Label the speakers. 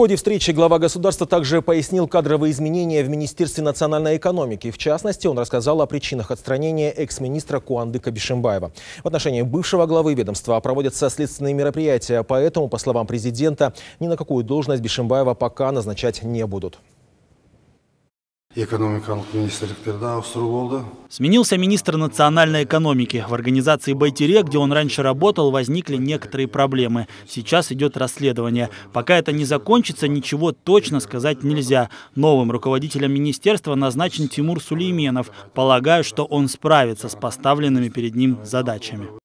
Speaker 1: ходе встречи глава государства также пояснил кадровые изменения в Министерстве национальной экономики. В частности, он рассказал о причинах отстранения экс-министра Куанды Кабишембаева. В отношении бывшего главы ведомства проводятся следственные мероприятия, поэтому, по словам президента, ни на какую должность Бишембаева пока назначать не будут
Speaker 2: экономикалық
Speaker 3: министрліктерді ауыстыру болды.
Speaker 4: Сменился министр национальной экономики. В организации «Байтере», где он раньше работал, возникли некоторые проблемы. Сейчас идет расследование. Пока это не закончится, ничего точно сказать нельзя. Новым руководителем министерства назначен Тимур Сулейменов. Полагаю, что он справится с поставленными перед ним задачами.